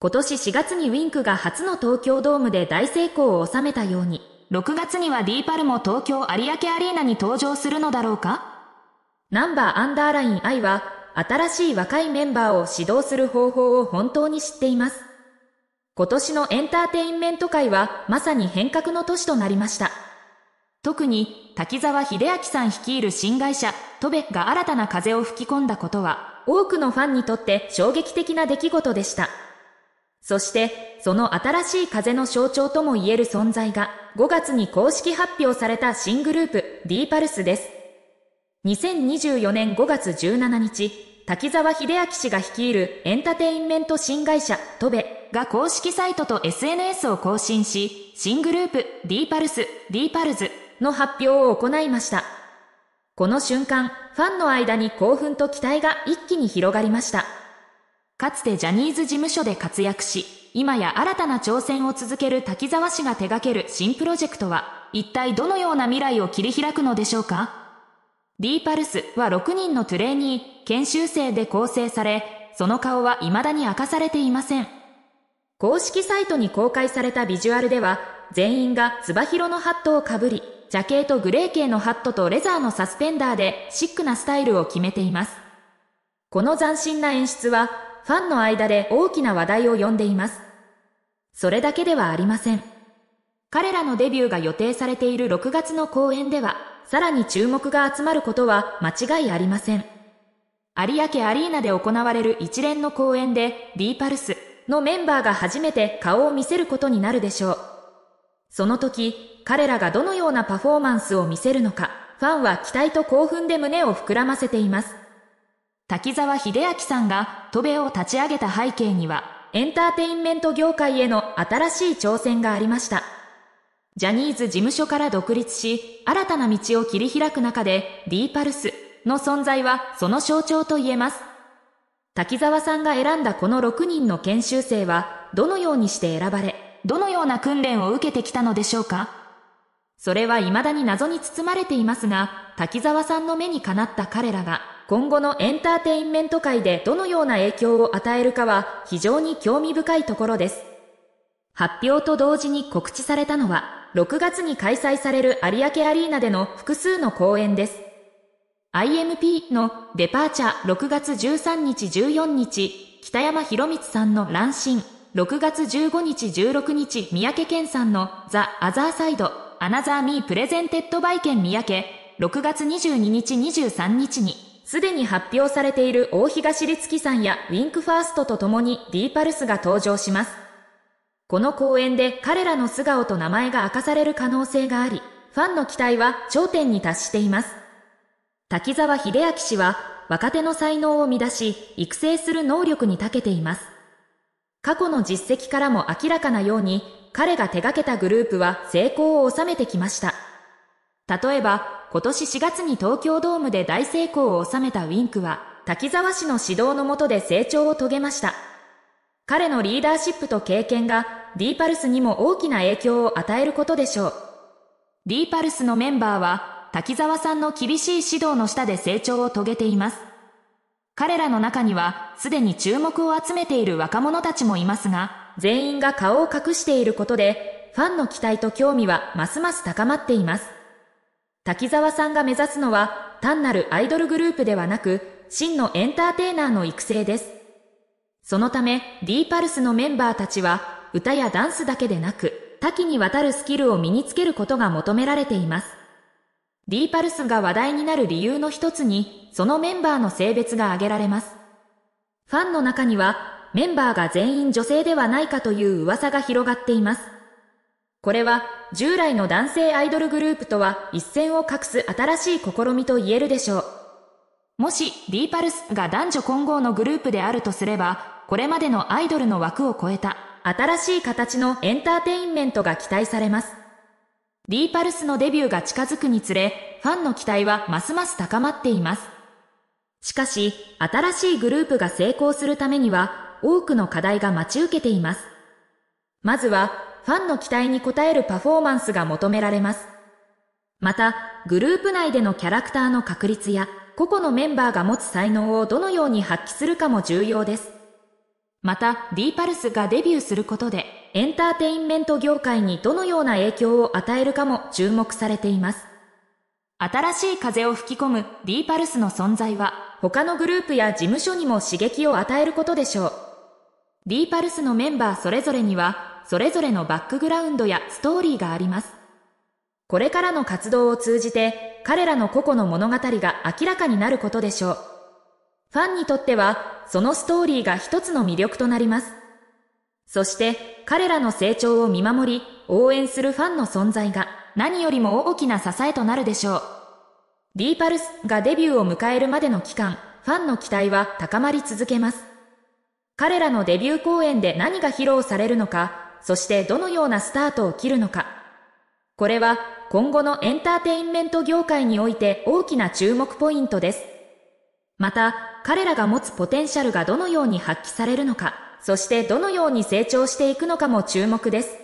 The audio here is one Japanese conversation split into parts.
今年4月にウィンクが初の東京ドームで大成功を収めたように、6月にはディーパルも東京有明アリーナに登場するのだろうかナンバーアンダーライン I は、新しい若いメンバーを指導する方法を本当に知っています。今年のエンターテインメント界はまさに変革の年となりました。特に滝沢秀明さん率いる新会社トベが新たな風を吹き込んだことは多くのファンにとって衝撃的な出来事でした。そして、その新しい風の象徴とも言える存在が、5月に公式発表された新グループ、D パルスです。2024年5月17日、滝沢秀明氏が率いるエンターテインメント新会社、トベが公式サイトと SNS を更新し、新グループ、D パルス、D パルズの発表を行いました。この瞬間、ファンの間に興奮と期待が一気に広がりました。かつてジャニーズ事務所で活躍し、今や新たな挑戦を続ける滝沢氏が手掛ける新プロジェクトは、一体どのような未来を切り開くのでしょうか ?D パルスは6人のトゥレーニー、研修生で構成され、その顔は未だに明かされていません。公式サイトに公開されたビジュアルでは、全員がツバヒロのハットをかぶり、ジャケートグレー系のハットとレザーのサスペンダーでシックなスタイルを決めています。この斬新な演出はファンの間で大きな話題を呼んでいます。それだけではありません。彼らのデビューが予定されている6月の公演では、さらに注目が集まることは間違いありません。有明アリーナで行われる一連の公演で、D パルスのメンバーが初めて顔を見せることになるでしょう。その時、彼らがどのようなパフォーマンスを見せるのか、ファンは期待と興奮で胸を膨らませています。滝沢秀明さんが戸部を立ち上げた背景には、エンターテインメント業界への新しい挑戦がありました。ジャニーズ事務所から独立し、新たな道を切り開く中で、ディーパルスの存在はその象徴と言えます。滝沢さんが選んだこの6人の研修生は、どのようにして選ばれ、どのような訓練を受けてきたのでしょうかそれは未だに謎に包まれていますが、滝沢さんの目にかなった彼らが、今後のエンターテインメント界でどのような影響を与えるかは非常に興味深いところです。発表と同時に告知されたのは、6月に開催される有明アリーナでの複数の公演です。IMP のデパーチャー6月13日14日、北山博光さんの乱心、6月15日16日、三宅健さんのザ・アザーサイド、アナザー・ミー・プレゼンテッド・バイケン三宅、6月22日23日に、すでに発表されている大東立樹さんやウィンクファーストと共に D パルスが登場します。この公演で彼らの素顔と名前が明かされる可能性があり、ファンの期待は頂点に達しています。滝沢秀明氏は若手の才能を生み出し、育成する能力に長けています。過去の実績からも明らかなように、彼が手掛けたグループは成功を収めてきました。例えば、今年4月に東京ドームで大成功を収めたウィンクは、滝沢氏の指導のもとで成長を遂げました。彼のリーダーシップと経験が D パルスにも大きな影響を与えることでしょう。D パルスのメンバーは滝沢さんの厳しい指導の下で成長を遂げています。彼らの中にはすでに注目を集めている若者たちもいますが、全員が顔を隠していることで、ファンの期待と興味はますます高まっています。滝沢さんが目指すのは単なるアイドルグループではなく、真のエンターテイナーの育成です。そのため、D パルスのメンバーたちは、歌やダンスだけでなく、多岐にわたるスキルを身につけることが求められています。D パルスが話題になる理由の一つに、そのメンバーの性別が挙げられます。ファンの中には、メンバーが全員女性ではないかという噂が広がっています。これは従来の男性アイドルグループとは一線を画す新しい試みと言えるでしょう。もし D パルスが男女混合のグループであるとすれば、これまでのアイドルの枠を超えた新しい形のエンターテインメントが期待されます。D パルスのデビューが近づくにつれ、ファンの期待はますます高まっています。しかし、新しいグループが成功するためには、多くの課題が待ち受けています。まずは、ファンの期待に応えるパフォーマンスが求められます。また、グループ内でのキャラクターの確立や、個々のメンバーが持つ才能をどのように発揮するかも重要です。また、D パルスがデビューすることで、エンターテインメント業界にどのような影響を与えるかも注目されています。新しい風を吹き込む D パルスの存在は、他のグループや事務所にも刺激を与えることでしょう。D パルスのメンバーそれぞれには、それぞれのバックグラウンドやストーリーがあります。これからの活動を通じて、彼らの個々の物語が明らかになることでしょう。ファンにとっては、そのストーリーが一つの魅力となります。そして、彼らの成長を見守り、応援するファンの存在が、何よりも大きな支えとなるでしょう。ディーパルスがデビューを迎えるまでの期間、ファンの期待は高まり続けます。彼らのデビュー公演で何が披露されるのか、そしてどのようなスタートを切るのか。これは今後のエンターテインメント業界において大きな注目ポイントです。また、彼らが持つポテンシャルがどのように発揮されるのか、そしてどのように成長していくのかも注目です。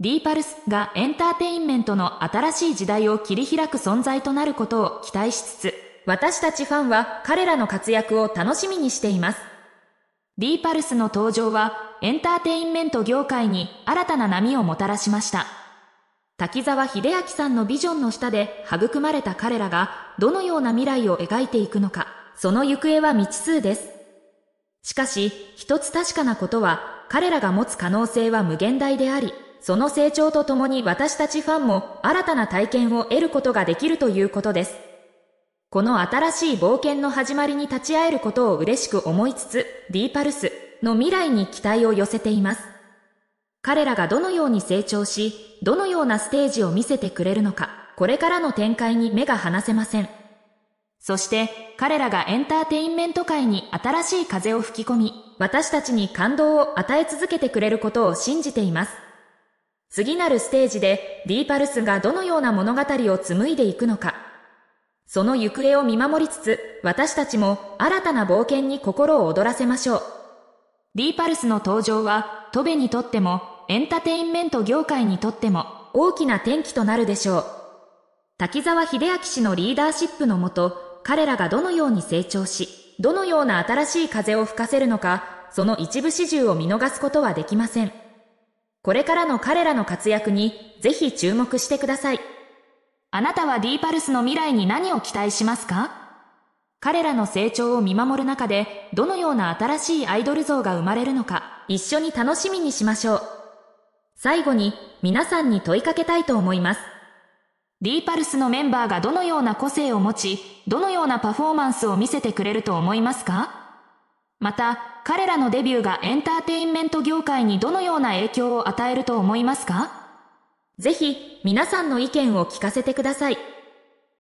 ディーパルスがエンターテインメントの新しい時代を切り開く存在となることを期待しつつ、私たちファンは彼らの活躍を楽しみにしています。D パルスの登場はエンターテインメント業界に新たな波をもたらしました。滝沢秀明さんのビジョンの下で育まれた彼らがどのような未来を描いていくのか、その行方は未知数です。しかし、一つ確かなことは彼らが持つ可能性は無限大であり、その成長とともに私たちファンも新たな体験を得ることができるということです。この新しい冒険の始まりに立ち会えることを嬉しく思いつつ、ディーパルスの未来に期待を寄せています。彼らがどのように成長し、どのようなステージを見せてくれるのか、これからの展開に目が離せません。そして彼らがエンターテインメント界に新しい風を吹き込み、私たちに感動を与え続けてくれることを信じています。次なるステージでディーパルスがどのような物語を紡いでいくのか、その行方を見守りつつ、私たちも新たな冒険に心を躍らせましょう。D パルスの登場は、トベにとっても、エンターテインメント業界にとっても、大きな転機となるでしょう。滝沢秀明氏のリーダーシップのもと、彼らがどのように成長し、どのような新しい風を吹かせるのか、その一部始終を見逃すことはできません。これからの彼らの活躍に、ぜひ注目してください。あなたは D パルスの未来に何を期待しますか彼らの成長を見守る中で、どのような新しいアイドル像が生まれるのか、一緒に楽しみにしましょう。最後に、皆さんに問いかけたいと思います。D パルスのメンバーがどのような個性を持ち、どのようなパフォーマンスを見せてくれると思いますかまた、彼らのデビューがエンターテインメント業界にどのような影響を与えると思いますかぜひ皆さんの意見を聞かせてください。